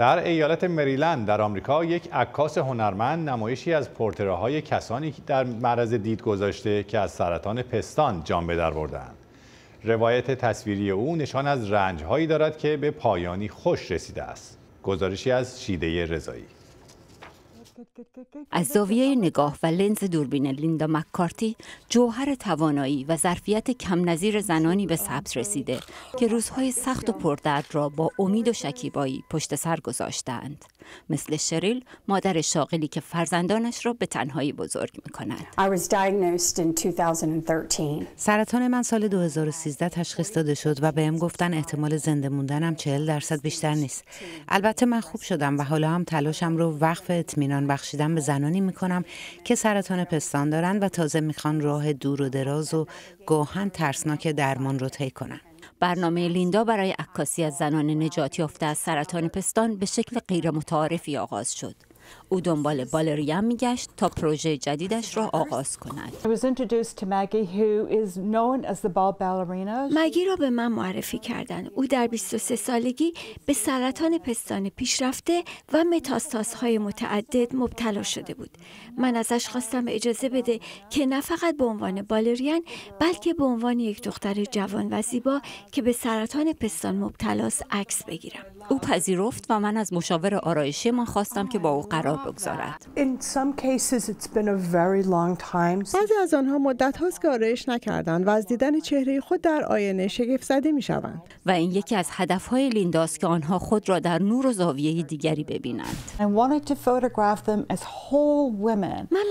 در ایالت مریلند در آمریکا یک عکاس هنرمند نمایشی از پورتره های کسانی در معرض دید گذاشته که از سرطان پستان جان به در بردند. روایت تصویری او نشان از رنج هایی دارد که به پایانی خوش رسیده است. گزارشی از شیده رضایی از زاویه نگاه و لنز دوربین لیندا مکارتی جوهر توانایی و ظرفیت کم نظیر زنانی به ثبت رسیده که روزهای سخت و پردرد را با امید و شکیبایی پشت سر گذاشتند مثل شریل مادر شاغلی که فرزندانش را به تنهایی بزرگ می کند سرطان من سال 2013 تشخیص داده شد و بهم گفتن احتمال زنده موندنم 40 درصد بیشتر نیست البته من خوب شدم و حالا هم تلاشم رو وقف اطمینان بخشیدن به زنانی میکنم که سرطان پستان دارند و تازه میخوان راه دور و دراز و گاهن ترسناک درمان رو طی کنن برنامه لیندا برای عکاسی از زنان نجات یافته از سرطان پستان به شکل غیر متعارفی آغاز شد او دنبال بالریان میگشت تا پروژه جدیدش را آغاز کند. مگی را به من معرفی کردند. او در 23 سالگی به سرطان پستان پیشرفته و متاستاس متعدد مبتلا شده بود. من ازش خواستم اجازه بده که نه فقط به عنوان بالرین بلکه به عنوان یک دختر جوان و زیبا که به سرطان پستان مبتلاست عکس بگیرم. او پذیرفت و من از مشاور آرایشی من خواستم که با او قرار بگذارد. بعضی از آنها مدت هاست که آرایش نکردند و از دیدن چهره خود در آینه شگفت زده می شوند. و این یکی از هدف های لینداست که آنها خود را در نور و زاویه دیگری ببینند. من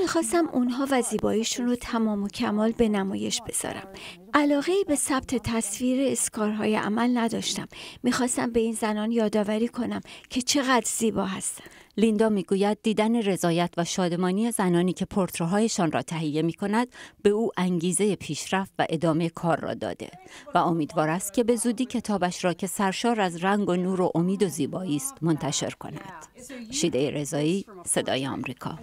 میخواستم اونها و زیباییشون رو تمام و کمال به نمایش بذارم. علاقه به ثبت تصویر اسکارهای عمل نداشتم میخواستم به این زنان یادآوری کنم که چقدر زیبا هستند لیندا میگوید دیدن رضایت و شادمانی زنانی که پورتروهایشان را تهیه می کند به او انگیزه پیشرفت و ادامه کار را داده و امیدوار است که به زودی کتابش را که سرشار از رنگ و نور و امید و زیبایی است منتشر کند. شیده رضایی صدای آمریکا